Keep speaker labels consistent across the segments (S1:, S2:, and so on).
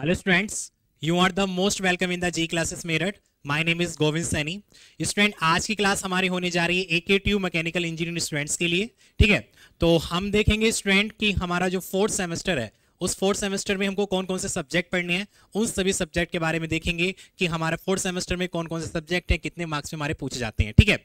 S1: Hello students you are the most welcome in the G classes Meerut my name is Govind Saini student आज की class हमारी होने जा रही है ए के ट्यू मैकेनिकल इंजीनियरिंग स्टूडेंट्स के लिए ठीक है तो हम देखेंगे स्टूडेंट कि हमारा जो फोर्थ सेमेस्टर है उस फोर्थ सेमेस्टर में हमको कौन कौन से सब्जेक्ट पढ़ने हैं उन सभी सब्जेक्ट के बारे में देखेंगे कि हमारे फोर्थ सेमेस्टर में कौन कौन से सब्जेक्ट हैं कितने मार्क्स में हमारे पूछे जाते हैं ठीक है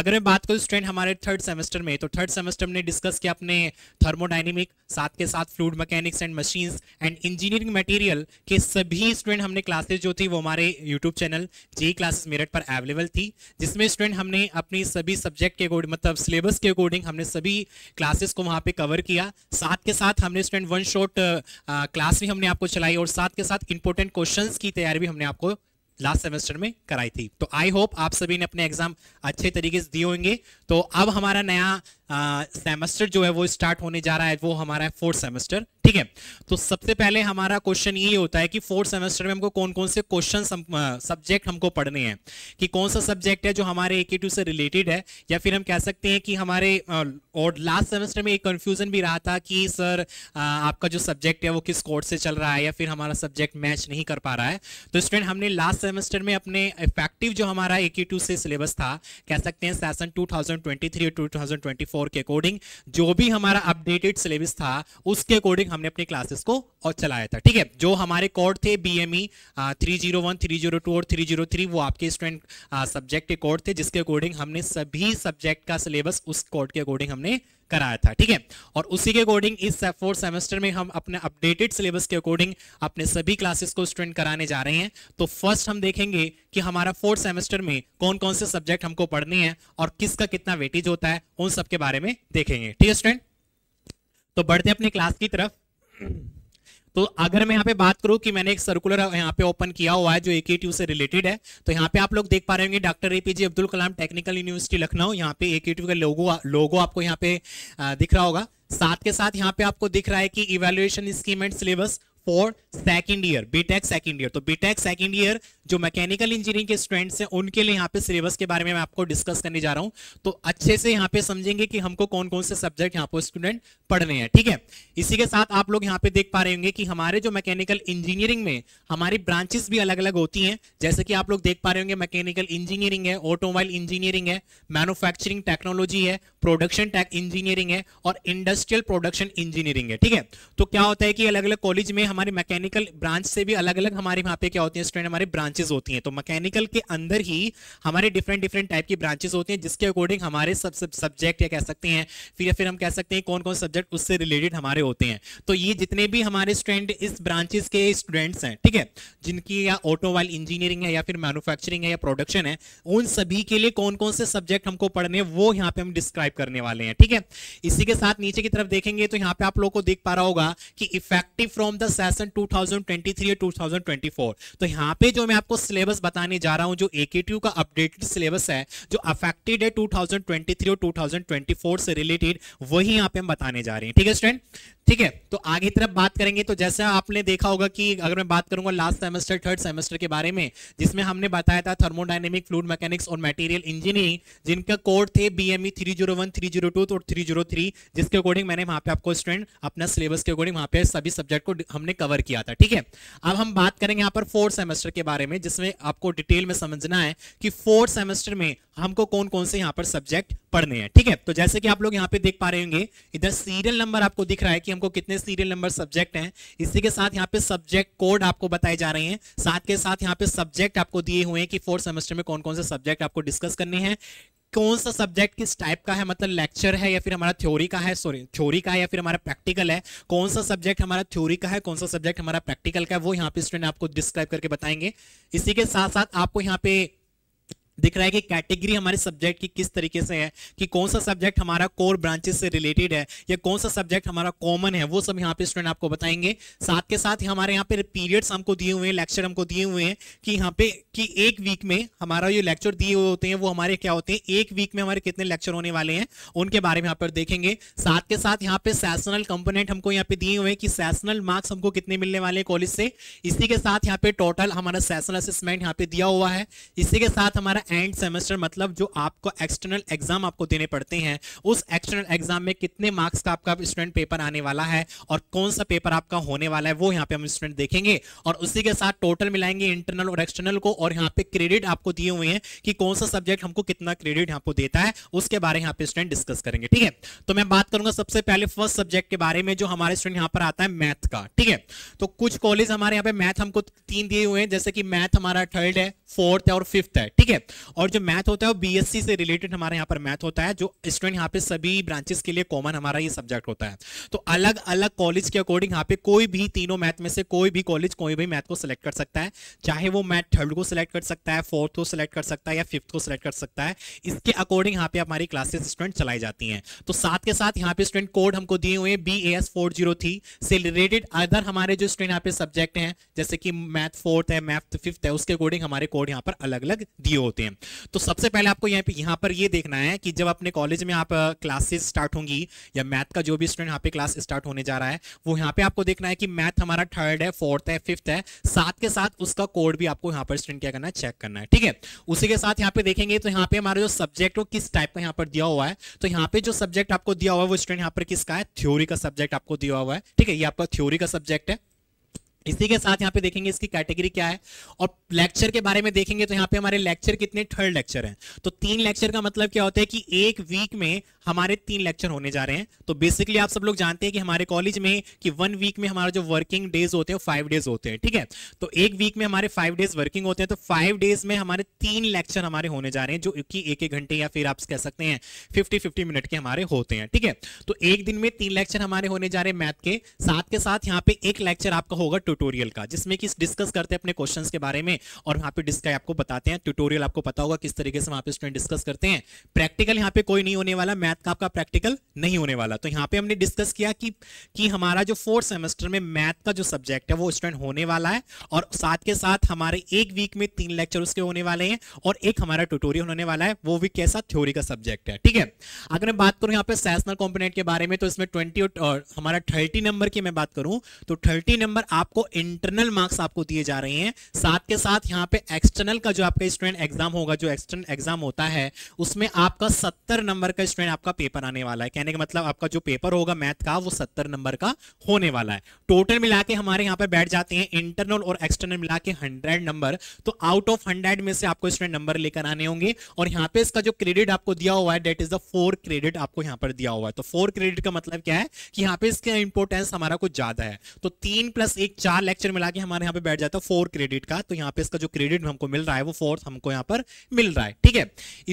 S1: अगर मैं बात करूँ स्टूडेंट हमारे थर्ड सेमेस्टर में तो थर्ड सेमेस्टर ने डिस्कस किया अपने थर्मोडाइनमिक साथ के साथ fluid mechanics and machines and engineering material के सभी स्टूडेंट हमने क्लासेज जो थी वो हमारे YouTube channel G classes Meerut पर अवेलेबल थी जिसमें स्टूडेंट हमने अपनी सभी सब्जेक्ट के अकॉर्डिंग मतलब सिलेबस के अकॉर्डिंग हमने सभी क्लासेस को वहाँ पर कवर किया साथ के साथ हमने स्टूडेंट वन शॉट क्लास भी हमने आपको चलाई और साथ के साथ इंपोर्टेंट क्वेश्चन की तैयारी भी हमने आपको लास्ट सेमेस्टर में कराई थी तो आई होप आप सभी ने अपने एग्जाम अच्छे तरीके से दिए होंगे तो अब हमारा नया सेमेस्टर जो है वो स्टार्ट होने जा रहा है वो हमारा है फोर्थ सेमेस्टर ठीक है तो सबसे पहले हमारा क्वेश्चन ये होता है कि फोर्थ सेमेस्टर में हमको कौन कौन से क्वेश्चन सब्जेक्ट हमको पढ़ने हैं कि कौन सा सब्जेक्ट है जो हमारे एके टू से रिलेटेड है या फिर हम कह सकते हैं कि हमारे और लास्ट सेमेस्टर में एक कन्फ्यूजन भी रहा था कि सर आपका जो सब्जेक्ट है वो किस कोर्स से चल रहा है या फिर हमारा सब्जेक्ट मैच नहीं कर पा रहा है तो स्टूडेंट हमने लास्ट सेमेस्टर में अपने इफेक्टिव जो हमारा एके टू से सिलेबस था कह सकते हैं session thousand twenty three two thousand twenty four के अकॉर्डिंग जो भी हमारा अपडेटेड सिलेबस था उसके अकॉर्डिंग हमने अपनी क्लासेस को और चलाया था ठीक है जो हमारे कोड थे B M E three zero one three zero two और थ्री जीरो थ्री वो आपके स्टूडेंट सब्जेक्ट के कोड थे जिसके अकॉर्डिंग हमने सभी सब्जेक्ट का सिलेबस उस कोड के अकॉर्डिंग हमने कराया था ठीक है और उसी के अकॉर्डिंग इस फोर्थ सेमेस्टर में हम अपने अपडेटेड सिलेबस के अकॉर्डिंग अपने सभी क्लासेस को स्टूडेंट कराने जा रहे हैं तो फर्स्ट हम देखेंगे कि हमारा फोर्थ सेमेस्टर में कौन कौन से सब्जेक्ट हमको पढ़ने हैं और किसका कितना वेटेज होता है उन सबके बारे में देखेंगे ठीक है स्टूडेंट तो बढ़ते अपने क्लास की तरफ तो अगर मैं यहाँ पे बात करूँ कि मैंने एक सर्कुलर यहाँ पे ओपन किया हुआ है जो एके से रिलेटेड है तो यहाँ पे आप लोग देख पा रहे होंगे doctor APJ Abdul Kalam technical university Lucknow यहाँ पे एके का लोगो लोगो आपको यहाँ पे दिख रहा होगा साथ के साथ यहाँ पे आपको दिख रहा है कि evaluation scheme and syllabus for second year BTech second year तो बीटेक सेकंड ईयर जो मैकेनिकल इंजीनियरिंग के स्टूडेंट्स हैं उनके लिए यहाँ पे सिलेबस के बारे में मैं आपको डिस्कस करने जा रहा हूँ तो अच्छे से यहाँ पे समझेंगे कि हमको कौन कौन से सब्जेक्ट यहाँ पर स्टूडेंट पढ़ने हैं ठीक है इसी के साथ आप लोग यहाँ पे देख पा रहे होंगे कि हमारे जो मैकेनिकल इंजीनियरिंग में हमारी ब्रांचेस भी अलग अलग होती है जैसे कि आप लोग देख पा रहे होंगे मैकेनिकल इंजीनियरिंग है ऑटोमोबाइल इंजीनियरिंग है मैनुफैक्चरिंग टेक्नोलॉजी है प्रोडक्शन टेक इंजीनियरिंग है और इंडस्ट्रियल प्रोडक्शन इंजीनियरिंग है ठीक है तो क्या होता है कि अलग अलग कॉलेज में हमारे मैकेनिकल ब्रांच से भी अलग अलग हमारे यहाँ पे क्या होती है स्टूडेंट हमारे ब्रांच ब्रांचेस होती हैं तो मैकेनिकल के अंदर ही हमारे डिफरेंट डिफरेंट टाइप की ब्रांचेस होती हैं जिसके अकॉर्डिंग हमारे सब सब्जेक्ट या कह सकते हैं फिर या फिर हम कह सकते हैं कौन कौन सब्जेक्ट उससे रिलेटेड हमारे होते हैं तो ये जितने भी हमारे स्टूडेंट इस ब्रांचेस के स्टूडेंट्स हैं ठीक है जिनकी या ऑटोमोबाइल इंजीनियरिंग है या फिर मैनुफैक्चरिंग है या प्रोडक्शन है उन सभी के लिए कौन कौन से सब्जेक्ट हमको पढ़ने वो यहाँ पे हम डिस्क्राइब करने वाले हैं ठीक है इसी के साथ नीचे की तरफ देखेंगे तो यहाँ पे आप लोग को देख पा रहा होगा कि इफेक्टिव फ्रॉम द सेशन 2023 या 2024 तो यहाँ पे जो मैं आप आपको सिलेबस बताने जा रहा हूं जो एकेटीयू का अपडेटेड सिलेबस है जो अफेक्टेड है 2023 और 2024 से रिलेटेड वही यहां पे हम बताने जा रहे हैं ठीक है स्टूडेंट ठीक है तो आगे तरफ बात करेंगे तो जैसे आपने देखा होगा कि अगर मैं बात करूंगा लास्ट सेमेस्टर थर्ड सेमेस्टर के बारे में जिसमें हमने बताया था थर्मोडाइनेमिक फ्लूड मैकेनिक्स और मटेरियल इंजीनियरिंग जिनका कोड थे B M E three zero one three zero two और थ्री जीरो थ्री जिसके अकॉर्डिंग मैंने वहां पे आपको स्टूडेंट अपना सिलेबस के अकॉर्डिंग वहां पे सभी सब्जेक्ट को हमने कवर किया था ठीक है अब हम बात करेंगे यहाँ पर फोर्थ सेमेस्टर के बारे में जिसमें आपको डिटेल में समझना है कि फोर्थ सेमेस्टर में हमको कौन कौन से यहाँ पर सब्जेक्ट पढ़ने हैं ठीक है तो जैसे कि आप लोग यहाँ पे देख पा रहे होंगे इधर सीरियल नंबर आपको दिख रहा है कि हमको कितने सीरियल नंबर सब्जेक्ट हैं इसी के साथ यहाँ पे सब्जेक्ट कोड आपको बताए जा रहे हैं साथ के साथ यहाँ पे सब्जेक्ट आपको दिए हुए हैं कि फोर्थ सेमेस्टर में कौन कौन से सब्जेक्ट आपको डिस्कस करने हैं कौन सा सब्जेक्ट किस टाइप का है मतलब लेक्चर है या फिर हमारा थ्योरी का है सॉरी थ्योरी का है या फिर हमारा प्रैक्टिकल है कौन सा सब्जेक्ट हमारा थ्योरी का है कौन सा सब्जेक्ट हमारा प्रैक्टिकल का है वो यहाँ पे स्टूडेंट आपको डिस्क्राइब करके बताएंगे इसी के साथ साथ आपको यहाँ पे दिख रहा है कि कैटेगरी हमारे सब्जेक्ट की किस तरीके से है कि कौन सा सब्जेक्ट हमारा कोर ब्रांचेस से रिलेटेड है या कौन सा सब्जेक्ट हमारा कॉमन है वो सब यहाँ पे स्टूडेंट आपको बताएंगे साथ के साथ हमारे यहाँ पे पीरियड्स हमको दिए हुए हैं लेक्चर हमको दिए हुए हैं कि यहाँ पे कि एक वीक में हमारा जो लेक्चर दिए हुए होते हैं वो हमारे क्या होते हैं एक वीक में हमारे कितने लेक्चर होने वाले हैं उनके बारे में यहाँ पर देखेंगे साथ के साथ यहाँ पे सेशनल कंपोनेंट हमको यहाँ पे दिए हुए हैं कि सेशनल मार्क्स हमको कितने मिलने वाले हैं कॉलेज से इसी के साथ यहाँ पे टोटल हमारा सेशनल असेसमेंट यहाँ पे दिया हुआ है इसी के साथ हमारा एंड सेमेस्टर मतलब जो आपको एक्सटर्नल एग्जाम आपको देने पड़ते हैं उस एक्सटर्नल एग्जाम में कितने मार्क्स का आपका स्टूडेंट पेपर आने वाला है और कौन सा पेपर आपका होने वाला है वो यहाँ पे हम स्टूडेंट देखेंगे और उसी के साथ टोटल मिलाएंगे इंटरनल और एक्सटर्नल को और यहाँ पे क्रेडिट आपको दिए हुए हैं कि कौन सा सब्जेक्ट हमको कितना क्रेडिट यहाँ को देता है उसके बारे में यहाँ पे स्टूडेंट डिस्कस करेंगे ठीक है तो मैं बात करूंगा सबसे पहले फर्स्ट सब्जेक्ट के बारे में जो हमारे स्टूडेंट यहाँ पर आता है मैथ का ठीक है तो कुछ कॉलेज हमारे यहाँ पे मैथ हमको तीन दिए हुए हैं जैसे कि मैथ हमारा थर्ड है फोर्थ है और फिफ्थ है ठीक है और जो मैथ होता है वो बीएससी से रिलेटेड हमारे यहाँ पर मैथ होता है जो स्टूडेंट यहाँ पे सभी ब्रांचेस के लिए कॉमन हमारा ये सब्जेक्ट होता है तो अलग अलग कॉलेज के अकॉर्डिंग यहाँ पे कोई भी तीनों मैथ में से कोई भी कॉलेज कोई भी मैथ को सिलेक्ट कर सकता है चाहे वो मैथ थर्ड को सिलेक्ट कर सकता है फोर्थ को सिलेक्ट कर सकता है या फिफ्थ को सिलेक्ट कर सकता है इसके अकॉर्डिंग यहाँ पे हमारी क्लासेस स्टूडेंट चलाई जाती है तो साथ के साथ यहाँ पे स्टूडेंट कोड हमको दिए हुए B A S four zero three से रिलेटेड अदर हमारे जो स्टूडेंट यहाँ पे सब्जेक्ट है जैसे कि मैथ फोर्थ है मैथ फिफ्थ है उसके अकॉर्डिंग हमारे कोड यहाँ पर अलग अलग दिए होते हैं हैं तो सबसे पहले आपको यहाँ पे यहाँ पर ये देखना है कि जब अपने कॉलेज में आप क्लासेस स्टार्ट होंगी या मैथ का जो भी स्टूडेंट यहाँ पे क्लास स्टार्ट होने जा रहा है वो यहाँ पे आपको देखना है कि मैथ हमारा थर्ड है फोर्थ है फिफ्थ है साथ के साथ उसका कोड भी आपको यहाँ पर स्टूडेंट क्या करना है चेक करना है ठीक है उसी के साथ यहाँ पे देखेंगे तो यहाँ पे हमारा जो सब्जेक्ट वो किस टाइप का यहाँ पर दिया हुआ है तो यहाँ पे जो सब्जेक्ट आपको दिया हुआ है वो स्टूडेंट यहाँ पर किसका है थ्योरी का सब्जेक्ट आपको दिया हुआ है ठीक है ये आपका थ्योरी का सब्जेक्ट है इसी के साथ यहाँ पे देखेंगे इसकी कैटेगरी क्या है और लेक्चर के बारे में देखेंगे तो यहाँ पे हमारे लेक्चर कितने थर्ड लेक्चर हैं तो तीन लेक्चर का मतलब क्या होता है कि एक वीक में हमारे तीन लेक्चर होने जा रहे हैं तो बेसिकली आप सब लोग जानते हैं कि हमारे कॉलेज में कि वन वीक में हमारा जो वर्किंग डेज होते हैं फाइव डेज होते हैं ठीक है तो एक वीक में हमारे फाइव डेज वर्किंग होते हैं तो फाइव डेज में हमारे तीन लेक्चर हमारे होने जा रहे हैं जो कि एक एक घंटे या फिर आप कह सकते हैं फिफ्टी फिफ्टी मिनट के हमारे होते हैं ठीक है तो एक दिन में तीन लेक्चर हमारे होने जा रहे हैं मैथ के साथ के साथ यहाँ पे एक लेक्चर आपका होगा ट्यूटोरियल का जिसमें कि डिस्कस करते हैं अपने क्वेश्चन के बारे में और वहां पर डिस्कस आपको बताते हैं ट्यूटोरियल आपको पता होगा किस तरीके से वहां पर स्टूडेंट डिस्कस करते हैं प्रैक्टिकल यहाँ पे कोई नहीं होने वाला मैथ का आपका प्रैक्टिकल नहीं होने वाला तो यहाँ पे हमने डिस्कस किया कि, कि हमारा जो फोर्थ सेमेस्टर में मैथ का जो सब्जेक्ट है वो स्टूडेंट होने वाला है और साथ के साथ हमारे एक वीक में तीन लेक्चर उसके होने वाले हैं और एक हमारा ट्यूटोरियल होने वाला है वो भी कैसा थ्योरी का सब्जेक्ट है ठीक है अगर मैं बात करूं यहाँ पे सेशनल कॉम्पोनेंट के बारे में तो इसमें ट्वेंटी और हमारा थर्टी नंबर की मैं बात करूं तो थर्टी नंबर आपको इंटरनल मार्क्स आपको दिए जा रहे हैं साथ के साथ यहाँ पे एक्सटर्नल का जो आपका स्टूडेंट एग्जाम होगा जो एक्सटर्नल एग्जाम होता है उसमें आपका सत्तर नंबर का स्टूडेंट आपका पेपर आने वाला है कहने का मतलब आपका जो पेपर होगा मैथ का वो सत्तर नंबर का होने वाला है टोटल मिला के हमारे यहाँ पे बैठ जाते हैं इंटरनल और एक्सटर्नल मिला के हंड्रेड नंबर तो आउट ऑफ हंड्रेड में से आपको स्टूडेंट नंबर लेकर आने होंगे और यहाँ पे इसका जो क्रेडिट आपको दिया हुआ है that is the four credit आपको यहाँ पर दिया हुआ है तो फोर क्रेडिट का मतलब क्या है कि यहाँ पे इसका इंपोर्टेंस हमारा कुछ ज्यादा है तो तीन प्लस एक चार लेक्चर मिला के हमारे यहाँ पे बैठ जाता है फोर क्रेडिट का तो यहाँ पे इसका जो क्रेडिट हमको मिल रहा है वो फोर्थ हमको यहाँ पर मिल रहा है ठीक है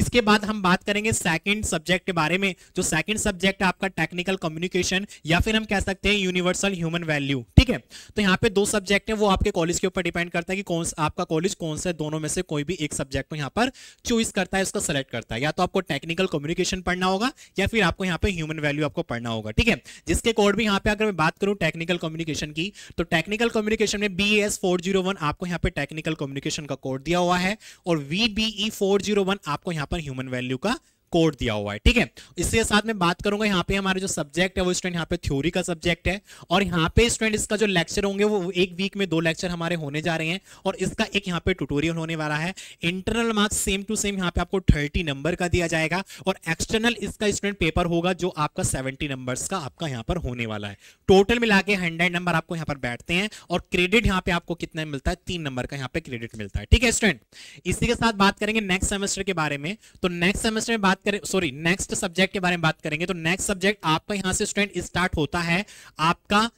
S1: इसके बाद हम बात करेंगे सेकंड सब्जेक्ट के बारे में जो सेकंड सब्जेक्ट आपका टेक्निकल कम्युनिकेशन या फिर हम कह सकते हैं यूनिवर्सल ह्यूमन वैल्यू ठीक है तो यहाँ पे दो सब्जेक्ट है वो आपके कॉलेज के ऊपर डिपेंड करता है कि कौन आपका कॉलेज कौन सा दोनों में से कोई भी एक सब्जेक्ट को यहाँ पर चूज करता है उसका सेलेक्ट करता है या तो आपको टेक्निकल कम्युनिकेशन पढ़ना होगा या फिर आपको यहाँ पे ह्यूमन वैल्यू आपको पढ़ना होगा ठीक है जिसके कोड भी यहाँ पे अगर मैं बात करूँ टेक्निकल कम्युनिकेशन की तो टेक्निकल टेक्निकल कम्युनिकेशन में B S four zero one आपको यहाँ पे टेक्निकल कम्युनिकेशन का कोड दिया हुआ है और V B E four zero one आपको यहाँ पर ह्यूमन वैल्यू का कोड दिया हुआ है ठीक है इसके साथ में बात करूंगा यहाँ पे हमारे जो सब्जेक्ट है वो स्टूडेंट यहाँ पे थ्योरी का सब्जेक्ट है और यहाँ पे स्टूडेंट इसका जो लेक्चर होंगे वो एक वीक में दो लेक्चर हमारे होने जा रहे हैं और इसका एक यहाँ पे ट्यूटोरियल होने वाला है internal marks same to same यहाँ पे आपको थर्टी नंबर का दिया जाएगा और एक्सटर्नल इसका स्टूडेंट पेपर होगा जो आपका सेवेंटी नंबर का आपका यहाँ पर होने वाला है टोटल मिला के हंड्रेड नंबर आपको यहाँ पर बैठते हैं और क्रेडिट यहाँ पे आपको कितना मिलता है तीन नंबर का यहाँ पे क्रेडिट मिलता है ठीक है स्टूडेंट इसी के साथ बात करेंगे नेक्स्ट सेमेस्टर के बारे में तो नेक्स्ट सेमेस्टर में बात करें सॉरी नेक्स्ट सब्जेक्ट के बारे में बात करेंगे तो नेक्स्ट सब्जेक्ट आपका यहां से स्टूडेंट स्टार्ट होता है आपका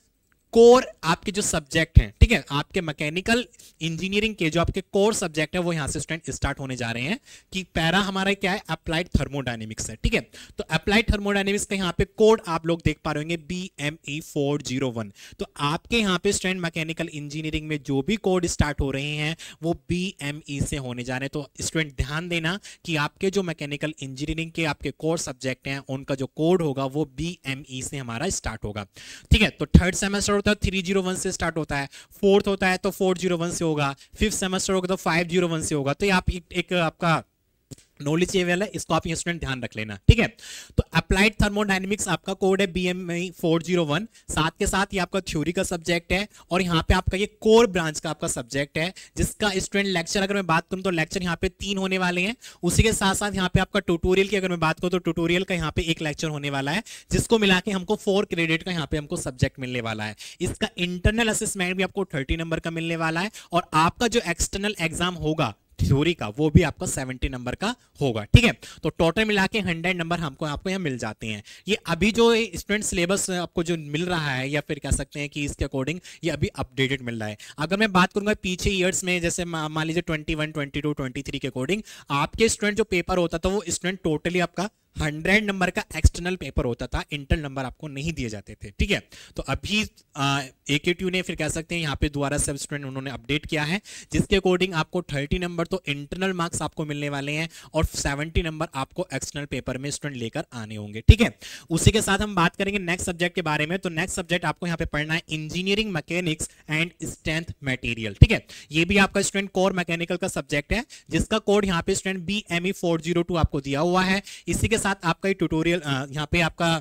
S1: कोर आपके जो सब्जेक्ट हैं ठीक है आपके मैकेनिकल इंजीनियरिंग के जो आपके कोर सब्जेक्ट है वो यहां से स्टूडेंट स्टार्ट होने जा रहे हैं कि पैरा हमारा क्या है अप्लाइड थर्मोडाइनेमिक्स है ठीक है तो अप्लाइड थर्मोडाइनेमिक्स का यहाँ पे कोड आप लोग देख पा रहे होंगे B M E four zero one तो आपके यहाँ पे स्टूडेंट मैकेनिकल इंजीनियरिंग में जो भी कोड स्टार्ट हो रहे हैं वो बी एम ई से होने जा रहे हैं तो स्टूडेंट ध्यान देना कि आपके जो मैकेनिकल इंजीनियरिंग के आपके कोर सब्जेक्ट हैं उनका जो कोड होगा वो बी एम ई से हमारा स्टार्ट होगा ठीक है तो थर्ड सेमेस्टर मतलब होता है थ्री जीरो वन से स्टार्ट होता है फोर्थ होता है तो फोर जीरो वन से होगा फिफ्थ सेमेस्टर होगा तो फाइव जीरो वन से होगा तो ये आप एक, एक आपका नॉलेज ये वाला इसको आप ये स्टूडेंट ध्यान रख लेना ठीक है तो अप्लाइड थर्मोडाइनमिक्स आपका कोड है B M I four zero one साथ के साथ ये आपका थ्योरी का सब्जेक्ट है और यहाँ पे आपका ये कोर ब्रांच का आपका सब्जेक्ट है जिसका स्टूडेंट लेक्चर अगर मैं बात करूँ तो लेक्चर यहाँ पे तीन होने वाले हैं उसी के साथ साथ यहाँ पे आपका ट्यूटोरियल की अगर मैं बात करूँ तो ट्यूटोरियल का यहाँ पे एक लेक्चर होने वाला है जिसको मिला के हमको फोर क्रेडिट का यहाँ पे हमको सब्जेक्ट मिलने वाला है इसका इंटरनल असेसमेंट भी आपको थर्टी नंबर का मिलने वाला है और आपका जो एक्सटर्नल एग्जाम होगा थ्योरी का वो भी आपका सेवेंटी नंबर का होगा ठीक है तो टोटल मिला के हंड्रेड नंबर हमको आपको यहाँ मिल जाते हैं ये अभी जो स्टूडेंट सिलेबस आपको जो मिल रहा है या फिर कह सकते हैं कि इसके अकॉर्डिंग ये अभी अपडेटेड मिल रहा है अगर मैं बात करूंगा पीछे ईयर्स में जैसे मान लीजिए twenty one twenty two twenty three के अकॉर्डिंग आपके स्टूडेंट जो पेपर होता था वो स्टूडेंट टोटली आपका हंड्रेड नंबर का एक्सटर्नल पेपर होता था इंटरनल नंबर आपको नहीं दिए जाते थे ठीक है तो अभी एके के ने फिर कह सकते हैं यहाँ पे दोबारा सब स्टूडेंट उन्होंने अपडेट किया है जिसके अकॉर्डिंग आपको थर्टी नंबर तो इंटरनल मार्क्स आपको मिलने वाले हैं और सेवेंटी नंबर आपको एक्सटर्नल पेपर में स्टूडेंट लेकर आने होंगे ठीक है उसी के साथ हम बात करेंगे नेक्स्ट सब्जेक्ट के बारे में तो नेक्स्ट सब्जेक्ट आपको यहाँ पे पढ़ना है engineering mechanics and strength material ठीक है ये भी आपका स्टूडेंट कोर मैकेनिकल का सब्जेक्ट है जिसका कोड यहाँ पे स्टूडेंट बी e आपको दिया हुआ है इसी के साथ आपका ही ट्यूटोरियल यहाँ पे आपका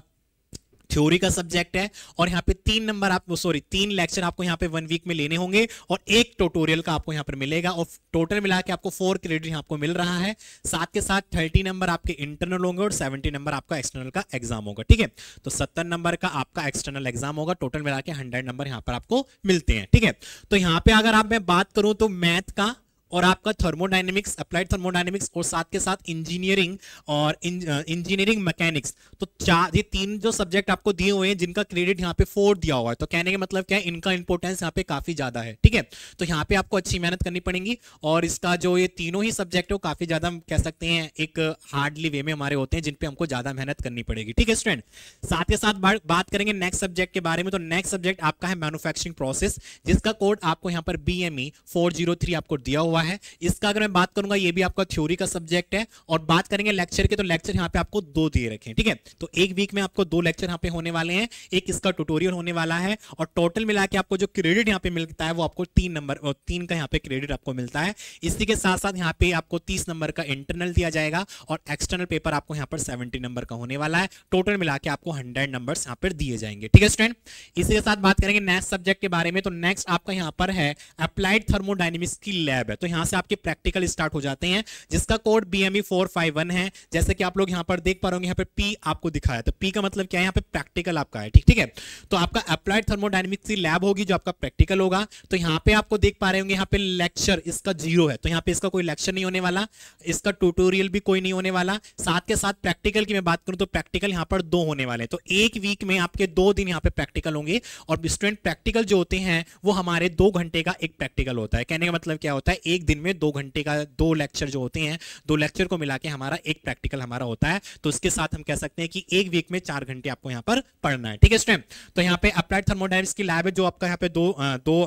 S1: थ्योरी का सब्जेक्ट है और यहाँ पे तीन नंबर आप सॉरी तीन लेक्चर आपको यहाँ पे वन वीक में लेने होंगे और एक ट्यूटोरियल का आपको यहाँ पर मिलेगा और टोटल मिला के आपको फोर क्रेडिट यहाँ आपको मिल रहा है साथ के साथ थर्टी नंबर आपके इंटरनल होंगे और सेवेंटी नंबर आपका एक्सटर्नल का एग्जाम होगा ठीक है तो सत्तर नंबर का आपका एक्सटर्नल एग्जाम होगा टोटल मिला के हंड्रेड नंबर यहाँ पर आपको मिलते हैं ठीक है तो यहाँ पे अगर आप मैं बात करूं तो मैथ का और आपका थर्मोडाइनमिक्स अप्लाइड थर्मोडाइनमिक्स और साथ के साथ इंजीनियरिंग और इंजीनियरिंग मैकेनिक्स uh, तो चार ये तीन जो सब्जेक्ट आपको दिए हुए हैं जिनका क्रेडिट यहाँ पे फोर दिया हुआ है तो कहने का मतलब क्या है इनका इंपोर्टेंस यहाँ पे काफी ज्यादा है ठीक है तो यहाँ पे आपको अच्छी मेहनत करनी पड़ेगी और इसका जो ये तीनों ही सब्जेक्ट है वो काफी ज्यादा हम कह सकते हैं एक हार्डली वे में हमारे होते हैं जिनपे हमको ज्यादा मेहनत करनी पड़ेगी ठीक है स्टूडेंट साथ के साथ बात करेंगे नेक्स्ट सब्जेक्ट के बारे में तो नेक्स्ट सब्जेक्ट आपका है मैनुफैक्चरिंग प्रोसेस जिसका कोड आपको यहाँ पर बी एम e आपको दिया हुआ है है इसका अगर मैं बात करूंगा ये भी आपका थ्योरी का सब्जेक्ट है और बात करेंगे लेक्चर के तो लेक्चर यहाँ पे आपको दो दिए रखे ठीक है तो एक वीक में आपको दो लेक्चर यहाँ पे होने वाले हैं एक इसका ट्यूटोरियल होने वाला है और टोटल मिला के आपको जो क्रेडिट यहाँ पे मिलता है वो आपको तीन नंबर तीन का यहाँ पे क्रेडिट आपको मिलता है इसी के साथ साथ यहाँ पे आपको तीस नंबर का इंटरनल दिया जाएगा और एक्सटर्नल पेपर आपको यहाँ पर सेवेंटी नंबर का होने वाला है टोटल मिला के आपको हंड्रेड नंबर यहाँ पर दिए जाएंगे ठीक है स्टूडेंट इसी के साथ बात करेंगे नेक्स्ट सब्जेक्ट के बारे में तो नेक्स्ट आपका यहाँ पर है अप्लाइड थर्मोडाइनमिक्स की लैब है तो तो यहाँ से आपके प्रैक्टिकल स्टार्ट हो जाते हैं जिसका कोड बी एम है जैसे कि आप लोग यहाँ पर देख पा रहे यहाँ पर पी आपको दिखाया तो पी का मतलब क्या है यहाँ पे प्रैक्टिकल आपका है ठीक ठीक है तो आपका अप्लाइड थर्मोडाइनमिक्स की लैब होगी जो आपका प्रैक्टिकल होगा तो यहाँ पे आपको देख पा रहे होंगे यहाँ पे लेक्चर इसका जीरो है तो यहाँ पे इसका कोई लेक्चर नहीं होने वाला इसका ट्यूटोरियल भी कोई नहीं होने वाला साथ के साथ प्रैक्टिकल की मैं बात करूं तो प्रैक्टिकल यहां पर दो होने वाले तो एक वीक में आपके दो दिन यहां पे प्रैक्टिकल होंगे और स्टूडेंट प्रैक्टिकल जो होते हैं वो हमारे दो घंटे का एक प्रैक्टिकल होता है कहने का मतलब क्या होता है एक दिन में दो घंटे का दो लेक्चर जो होते हैं दो लेक्चर को मिला के हमारा एक प्रैक्टिकल हमारा होता है तो उसके साथ हम कह सकते हैं कि एक वीक में चार घंटे आपको यहाँ पर पढ़ना है ठीक है स्टूडेंट तो यहाँ पे अप्लाइड थर्मोडाइनमिक्स की लैब है जो आपका यहाँ पे दो आ, दो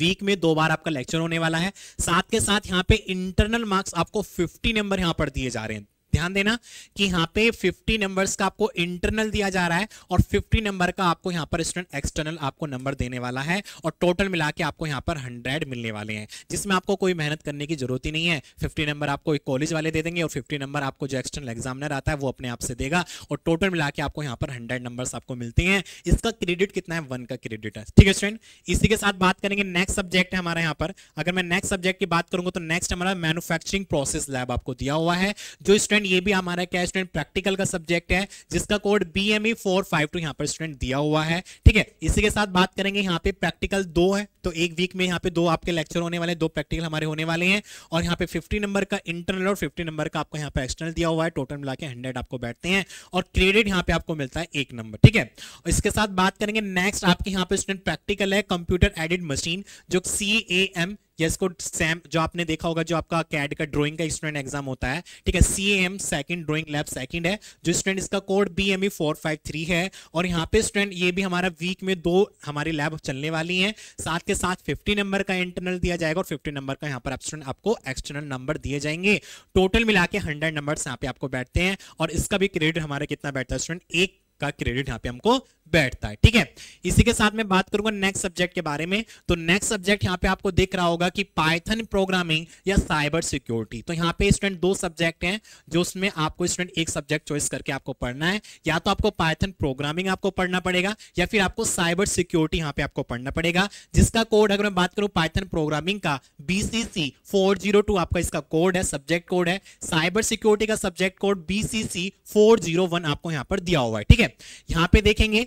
S1: वीक में दो बार आपका लेक्चर होने वाला है साथ के साथ यहाँ पे इंटरनल मार्क्स आपको 50 नंबर यहाँ पर दिए जा रहे हैं ध्यान देना कि यहाँ पे 50 नंबर्स का आपको इंटरनल दिया जा रहा है और 50 नंबर का आपको यहाँ पर स्टूडेंट एक्सटर्नल आपको नंबर देने वाला है और टोटल मिला के आपको यहाँ पर 100 मिलने वाले हैं जिसमें आपको कोई मेहनत करने की जरूरत ही नहीं है 50 नंबर आपको एक कॉलेज वाले दे देंगे और फिफ्टी नंबर आपको जो एक्सटर्नल एग्जामिनर आता है वो अपने आप से देगा और टोटल मिला के आपको यहाँ पर हंड्रेड नंबर आपको मिलते हैं इसका क्रेडिट कितना है वन का क्रेडिट है ठीक है स्टूडेंट इसी के साथ बात करेंगे नेक्स्ट सब्जेक्ट है हमारे यहाँ पर अगर मैं नेक्स्ट सब्जेक्ट की बात करूंगा तो नेक्स्ट हमारा मैनुफैक्चरिंग प्रोसेस लैब आपको दिया हुआ है जो स्टूडेंट स्टूडेंट ये भी हमारा क्या स्टूडेंट प्रैक्टिकल का सब्जेक्ट है जिसका code B M E four five two यहाँ पर स्टूडेंट दिया हुआ है ठीक है इसी के साथ बात करेंगे यहाँ पे प्रैक्टिकल दो है तो एक वीक में यहाँ पे दो आपके लेक्चर होने वाले दो प्रैक्टिकल हमारे होने वाले हैं और यहाँ पे फिफ्टी नंबर का इंटरनल और फिफ्टी नंबर का आपको यहाँ पे एक्सटर्नल दिया हुआ है टोटल मिला के हंड्रेड आपको बैठते हैं और क्रेडिट यहाँ पे आपको मिलता है एक नंबर ठीक है इसके साथ बात करेंगे नेक्स्ट आपके यहाँ पे स्टूडेंट प्रैक्टिकल है कंप्यूटर एडेड मशीन जो सी ए एम या इसको सैम जो आपने देखा होगा जो आपका कैड का ड्रॉइंग का स्टूडेंट एग्जाम होता है ठीक है C M second drawing lab second है जो स्टूडेंट इसका code B M E four five three है और यहाँ पे स्टूडेंट ये भी हमारा वीक में दो हमारी लैब चलने वाली हैं साथ के साथ फिफ्टी नंबर का इंटरनल दिया जाएगा और फिफ्टी नंबर का यहाँ पर आप स्टूडेंट आपको एक्सटर्नल नंबर दिए जाएंगे टोटल मिला के हंड्रेड नंबर यहाँ पे आपको बैठते हैं और इसका भी क्रेडिट हमारा कितना बैठता है स्टूडेंट एक का क्रेडिट यहाँ पे हमको बैठता है ठीक है इसी के साथ मैं बात करूंगा नेक्स्ट सब्जेक्ट के बारे में तो नेक्स्ट सब्जेक्ट यहाँ पे आपको दिख रहा होगा कि पाइथन प्रोग्रामिंग या साइबर सिक्योरिटी तो यहाँ पे स्टूडेंट दो सब्जेक्ट हैं जो उसमें आपको स्टूडेंट एक सब्जेक्ट चॉइस करके आपको पढ़ना है या तो आपको पाइथन प्रोग्रामिंग आपको पढ़ना पड़ेगा या फिर आपको साइबर सिक्योरिटी यहाँ पे आपको पढ़ना पड़ेगा जिसका कोड अगर मैं बात करूँ पाइथन प्रोग्रामिंग का बीसीसी फोर जीरो टू आपका इसका कोड है सब्जेक्ट कोड है साइबर सिक्योरिटी का subject code BCC four zero one आपको यहाँ पर दिया हुआ है ठीक है यहाँ पे देखेंगे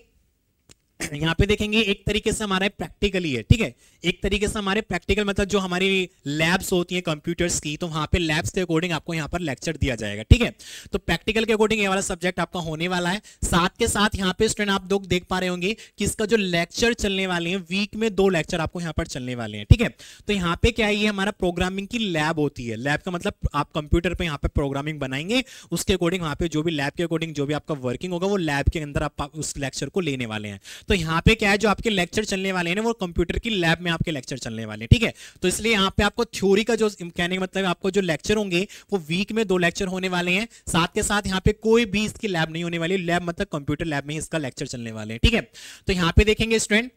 S1: यहाँ पे देखेंगे एक तरीके से हमारा प्रैक्टिकली है ठीक है एक तरीके से हमारे प्रैक्टिकल मतलब जो हमारी लैब्स होती है कंप्यूटर्स की तो वहां पे लैब्स के अकॉर्डिंग आपको यहाँ पर लेक्चर दिया जाएगा ठीक है तो प्रैक्टिकल के अकॉर्डिंग ये वाला सब्जेक्ट आपका होने वाला है साथ के साथ यहाँ पे स्टूडेंट आप लोग देख पा रहे होंगे कि इसका जो लेक्चर चलने वाले हैं वीक में दो लेक्चर आपको यहाँ पर चलने वाले हैं ठीक है तो यहाँ पे क्या है ये हमारा प्रोग्रामिंग की लैब होती है लैब का मतलब आप कंप्यूटर पर यहाँ पे प्रोग्रामिंग बनाएंगे उसके अकॉर्डिंग वहाँ पे जो भी लैब के अकॉर्डिंग जो भी आपका वर्किंग होगा वो लैब के अंदर आप उस लेक्चर को लेने वाले हैं तो तो यहाँ पे क्या है जो आपके लेक्चर चलने वाले हैं वो कंप्यूटर की लैब में आपके लेक्चर चलने वाले हैं ठीक है तो इसलिए यहाँ पे आपको थ्योरी का जो कहने का मतलब आपको जो लेक्चर होंगे वो वीक में दो लेक्चर होने वाले हैं साथ के साथ यहाँ पे कोई भी इसकी लैब नहीं होने वाली लैब मतलब कंप्यूटर लैब में इसका लेक्चर चलने वाले हैं ठीक है तो यहाँ पे देखेंगे स्टूडेंट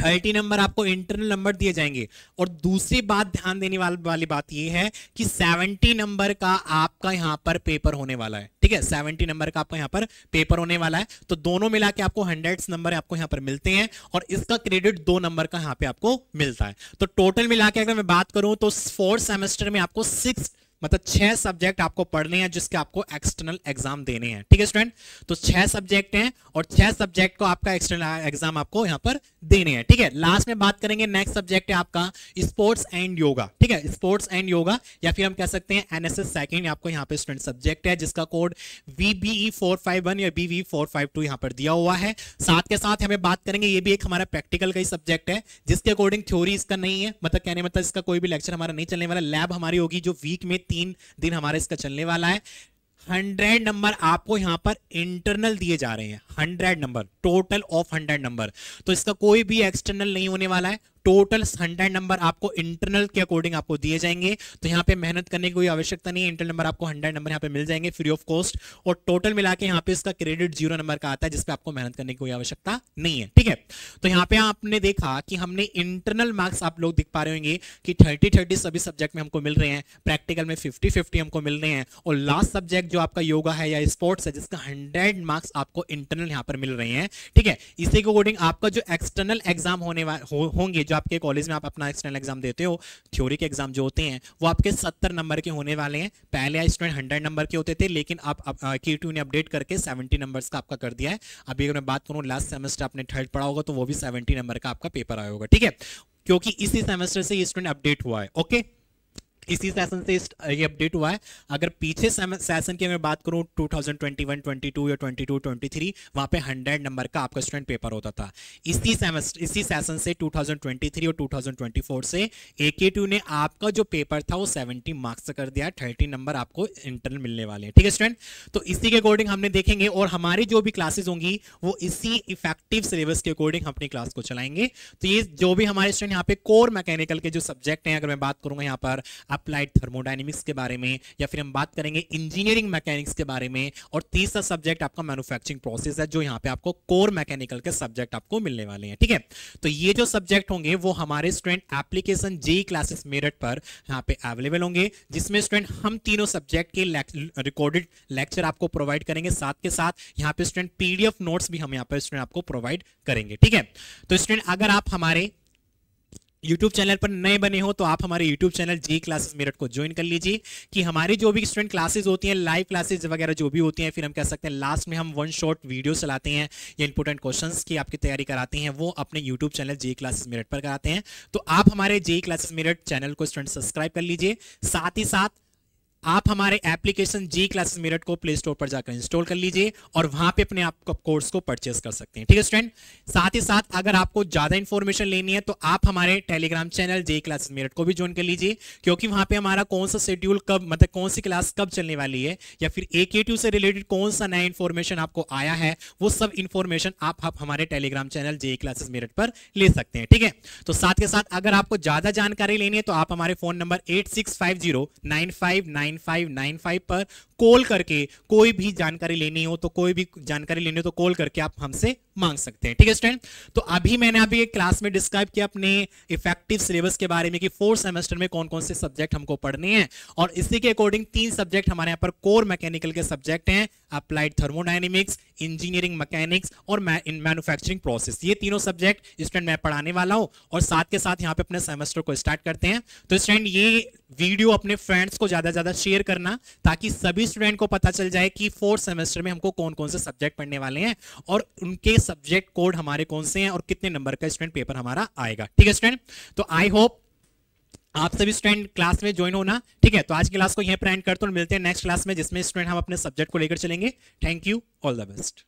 S1: थर्टी नंबर आपको इंटरनल नंबर दिए जाएंगे और दूसरी बात ध्यान देने वाली बात यह है कि सेवेंटी नंबर का आपका यहाँ पर पेपर होने वाला है ठीक है सेवेंटी नंबर का आपका यहाँ पर पेपर होने वाला है तो दोनों मिला के आपको हंड्रेड नंबर आपको यहाँ पर मिलते हैं और इसका क्रेडिट दो नंबर का यहाँ पे आपको मिलता है तो टोटल मिला के अगर मैं बात करूं तो फोर्थ सेमेस्टर में आपको सिक्स मतलब छह सब्जेक्ट आपको पढ़ने हैं जिसके आपको एक्सटर्नल एग्जाम देने हैं ठीक है स्टूडेंट तो छह सब्जेक्ट हैं और छह सब्जेक्ट को आपका एक्सटर्नल एग्जाम आपको यहाँ पर देने हैं ठीक है लास्ट में बात करेंगे नेक्स्ट सब्जेक्ट है आपका स्पोर्ट्स एंड योगा ठीक है स्पोर्ट्स एंड योगा या फिर हम कह सकते हैं एनएसएस सेकेंड आपको यहाँ पे स्टूडेंट सब्जेक्ट है जिसका code VBE four five one या बीवी फोर फाइव टू यहाँ पर दिया हुआ है साथ के साथ हमें बात करेंगे ये भी एक हमारा प्रैक्टिकल का ही सब्जेक्ट है जिसके अकॉर्डिंग थ्योरी इसका नहीं है मतलब कहने मतलब इसका कोई भी लेक्चर हमारा नहीं चलने वाला लैब हमारी होगी जो वीक में तीन दिन हमारा इसका चलने वाला है हंड्रेड नंबर आपको यहां पर इंटरनल दिए जा रहे हैं hundred number total of hundred number तो इसका कोई भी एक्सटर्नल नहीं होने वाला है टोटल हंड्रेड नंबर आपको इंटरनल के अकॉर्डिंग आपको दिए जाएंगे तो यहाँ पे मेहनत करने की कोई आवश्यकता नहीं है इंटरनल नंबर आपको हंड्रेड नंबर यहाँ पे मिल जाएंगे फ्री ऑफ कॉस्ट और टोटल मिला के यहाँ पे इसका क्रेडिट जीरो नंबर का आता है जिसपे आपको मेहनत करने की कोई आवश्यकता नहीं है ठीक है तो यहाँ पे आपने देखा कि हमने इंटरनल मार्क्स आप लोग दिख पा रहे होंगे कि थर्टी थर्टी सभी सब्जेक्ट में हमको मिल रहे हैं प्रैक्टिकल में फिफ्टी फिफ्टी हमको मिल रहे हैं और लास्ट सब्जेक्ट जो आपका योगा है या स्पोर्ट्स है जिसका हंड्रेड मार्क्स आपको इंटरनल यहाँ पर मिल रहे हैं ठीक है इसी के अकॉर्डिंग आपका जो एक्सटर्नल एग्जाम होने होंगे जो आपके कॉलेज में आप अपना एक्सटर्नल एग्जाम देते हो थ्योरी के एग्जाम जो होते हैं वो आपके सत्तर नंबर के होने वाले हैं पहले स्टूडेंट हंड्रेड नंबर के होते थे लेकिन आप के टू ने अपडेट करके सेवेंटी नंबर का आपका कर दिया है अभी अगर मैं बात करूँ लास्ट सेमेस्टर आपने थर्ड पढ़ा होगा तो वो भी सेवेंटी नंबर का आपका पेपर आया होगा ठीक है क्योंकि इसी सेमेस्टर से ये स्टूडेंट अपडेट हुआ है ओके इसी सेशन से इस ये अपडेट हुआ है अगर पीछे सेशन की मैं बात करूँ 2021 22 या 22 23 वहाँ पे 100 नंबर का आपका स्टूडेंट पेपर होता था इसी सेमेस्टर इसी सेशन से 2023 और 2024 से ए के ने आपका जो पेपर था वो 70 मार्क्स कर दिया 30 नंबर आपको इंटरनल मिलने वाले हैं ठीक है स्टूडेंट तो इसी के अकॉर्डिंग हमने देखेंगे और हमारी जो भी क्लासेज होंगी वो इसी इफेक्टिव सिलेबस के अकॉर्डिंग अपनी क्लास को चलाएंगे तो ये जो भी हमारे स्टूडेंट यहाँ पे कोर मैकेनिकल के जो सब्जेक्ट हैं अगर मैं बात करूँगा यहाँ पर अप्लाइड थर्मोडाइनमिक्स के बारे में या फिर हम बात करेंगे इंजीनियरिंग मैकेनिक्स के बारे में और तीसरा सब्जेक्ट आपका मैन्युफैक्चरिंग प्रोसेस है जो यहाँ पे आपको कोर मैकेनिकल के सब्जेक्ट आपको मिलने वाले हैं ठीक है थीके? तो ये जो सब्जेक्ट होंगे वो हमारे student application G classes Meerut पर यहाँ पे अवेलेबल होंगे जिसमें स्टूडेंट हम तीनों सब्जेक्ट के रिकॉर्डेड लेक्चर आपको प्रोवाइड करेंगे साथ के साथ यहाँ पे स्टूडेंट पीडीएफ नोट्स भी हम यहाँ पे स्टूडेंट आपको प्रोवाइड करेंगे ठीक है तो स्टूडेंट अगर आप हमारे यूट्यूब चैनल पर नए बने हो तो आप हमारे YouTube channel G classes Meerut को ज्वाइन कर लीजिए कि हमारी जो भी स्टूडेंट क्लासेस होती हैं लाइव क्लासेस वगैरह जो भी होती हैं फिर हम कह सकते हैं लास्ट में हम वन शॉट वीडियो चलाते हैं या इंपॉर्टेंट क्वेश्चन की आपकी तैयारी कराते हैं वो अपने YouTube channel G classes Meerut पर कराते हैं तो आप हमारे जी क्लासेज मेरठ चैनल को स्टूडेंट सब्सक्राइब कर लीजिए साथ ही साथ आप हमारे एप्लीकेशन जी क्लासेस मेरठ को प्ले स्टोर पर जाकर इंस्टॉल कर लीजिए और वहां पे अपने आप कोर्स को परचेस कर सकते हैं ठीक है स्टूडेंट साथ ही साथ अगर आपको ज्यादा इन्फॉर्मेशन लेनी है तो आप हमारे Telegram channel G classes Meerut को भी ज्वाइन कर लीजिए क्योंकि वहां पे हमारा कौन सा शेड्यूल कब मतलब कौन सी क्लास कब चलने वाली है या फिर ए के से रिलेटेड कौन सा नया इन्फॉर्मेशन आपको आया है वो सब इन्फॉर्मेशन आप, आप हमारे Telegram channel J classes Meerut पर ले सकते हैं ठीक है तो साथ के साथ अगर आपको ज्यादा जानकारी लेनी है तो आप हमारे phone number eight six five zero nine five nine nine five nine five पर कॉल करके कोई भी जानकारी लेनी हो तो कोई भी जानकारी लेनी हो तो कॉल करके आप हमसे मांग सकते हैं ठीक है स्टूडेंट तो अभी मैंने अभी एक क्लास में डिस्क्राइब किया अपने इफेक्टिव सिलेबस के बारे में कि फोर्थ सेमेस्टर में कौन कौन से सब्जेक्ट हमको पढ़ने हैं और इसी के अकॉर्डिंग तीन सब्जेक्ट हमारे यहाँ पर कोर मैकेनिकल के सब्जेक्ट हैं अप्लाइड थर्मोडाइनमिक्स इंजीनियरिंग मैकेनिक्स और मैनुफैक्चरिंग प्रोसेस ये तीनों सब्जेक्ट स्टूडेंट मैं पढ़ाने वाला हूँ और साथ के साथ यहाँ पे अपने सेमेस्टर को स्टार्ट करते हैं तो स्टूडेंट ये वीडियो अपने फ्रेंड्स को ज्यादा ज्यादा शेयर करना ताकि सभी स्टूडेंट को पता चल जाए कि फोर्थ सेमेस्टर में हमको कौन कौन से सब्जेक्ट पढ़ने वाले हैं और उनके सब्जेक्ट कोड हमारे कौन से हैं और कितने नंबर का स्टूडेंट पेपर हमारा आएगा ठीक है स्टूडेंट तो आई होप आप सभी स्टूडेंट क्लास में ज्वाइन होना ठीक है तो आज क्लास को यहीं पर एंड करते हैं मिलते हैं नेक्स्ट क्लास में जिसमें स्टूडेंट हम अपने सब्जेक्ट को लेकर चलेंगे thank you all the best